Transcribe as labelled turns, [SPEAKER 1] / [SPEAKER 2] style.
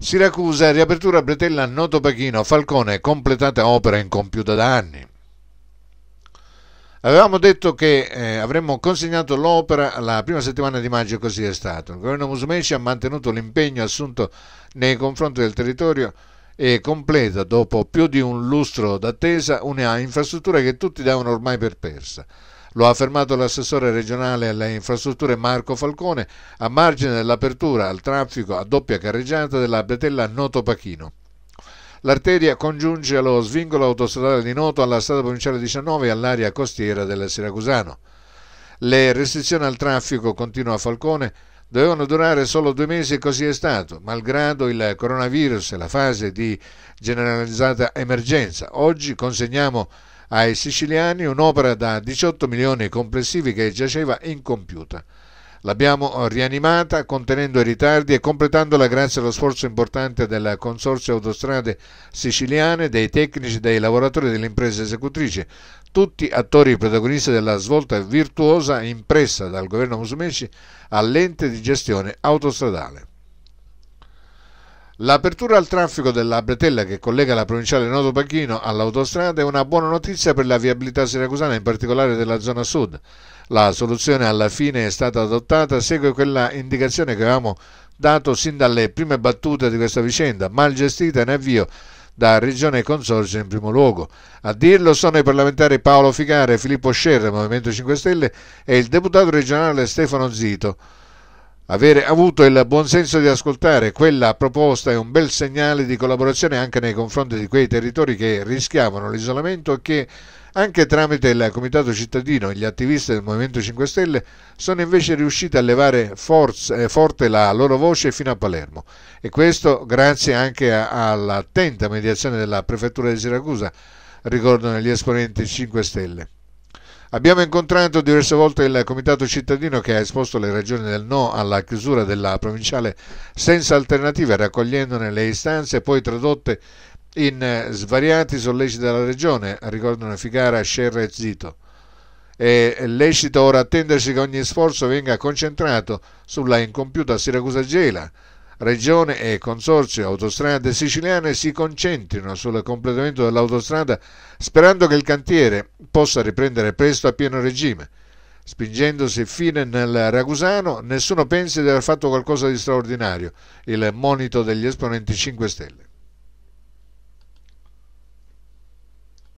[SPEAKER 1] Siracusa, riapertura Bretella, noto Pachino, Falcone, completata opera incompiuta da anni. Avevamo detto che eh, avremmo consegnato l'opera la prima settimana di maggio e così è stato. Il governo Musumeci ha mantenuto l'impegno assunto nei confronti del territorio e completa, dopo più di un lustro d'attesa, una infrastruttura che tutti davano ormai per persa. Lo ha affermato l'assessore regionale alle infrastrutture Marco Falcone a margine dell'apertura al traffico a doppia carreggiata della Betella Noto Pachino. L'arteria congiunge allo svincolo autostradale di Noto alla strada provinciale 19 e all'area costiera del Siracusano. Le restrizioni al traffico, continua Falcone, dovevano durare solo due mesi e così è stato, malgrado il coronavirus e la fase di generalizzata emergenza. Oggi consegniamo ai siciliani un'opera da 18 milioni complessivi che giaceva incompiuta. L'abbiamo rianimata contenendo i ritardi e completandola grazie allo sforzo importante del Consorzio Autostrade Siciliane, dei tecnici, dei lavoratori e delle imprese esecutrici, tutti attori protagonisti della svolta virtuosa impressa dal governo Musumeci all'ente di gestione autostradale. L'apertura al traffico della bretella che collega la provinciale Noto Pachino all'autostrada è una buona notizia per la viabilità siracusana, in particolare della zona sud. La soluzione alla fine è stata adottata, segue quella indicazione che avevamo dato sin dalle prime battute di questa vicenda, mal gestita in avvio da Regione e Consorzio in primo luogo. A dirlo sono i parlamentari Paolo Figare, Filippo Scerre, Movimento 5 Stelle e il deputato regionale Stefano Zito. Avere avuto il buonsenso di ascoltare quella proposta è un bel segnale di collaborazione anche nei confronti di quei territori che rischiavano l'isolamento e che anche tramite il Comitato Cittadino e gli attivisti del Movimento 5 Stelle sono invece riusciti a levare forza, eh, forte la loro voce fino a Palermo e questo grazie anche all'attenta mediazione della Prefettura di Siracusa, ricordano gli esponenti 5 Stelle. Abbiamo incontrato diverse volte il comitato cittadino che ha esposto le ragioni del no alla chiusura della provinciale senza alternative, raccogliendone le istanze poi tradotte in eh, svariati solleciti della regione, ricordano Figara, Scerra e Zito. È lecito ora attendersi che ogni sforzo venga concentrato sulla incompiuta Siracusa Gela, Regione e Consorzio Autostrade Siciliane si concentrino sul completamento dell'autostrada sperando che il cantiere possa riprendere presto a pieno regime. Spingendosi fine nel Ragusano, nessuno pensi di aver fatto qualcosa di straordinario, il monito degli esponenti 5 Stelle.